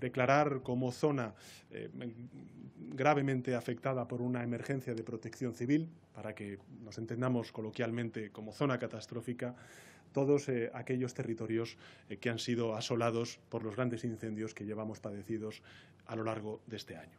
declarar como zona eh, gravemente afectada por una emergencia de protección civil, para que nos entendamos coloquialmente como zona catastrófica, todos eh, aquellos territorios eh, que han sido asolados por los grandes incendios que llevamos padecidos a lo largo de este año.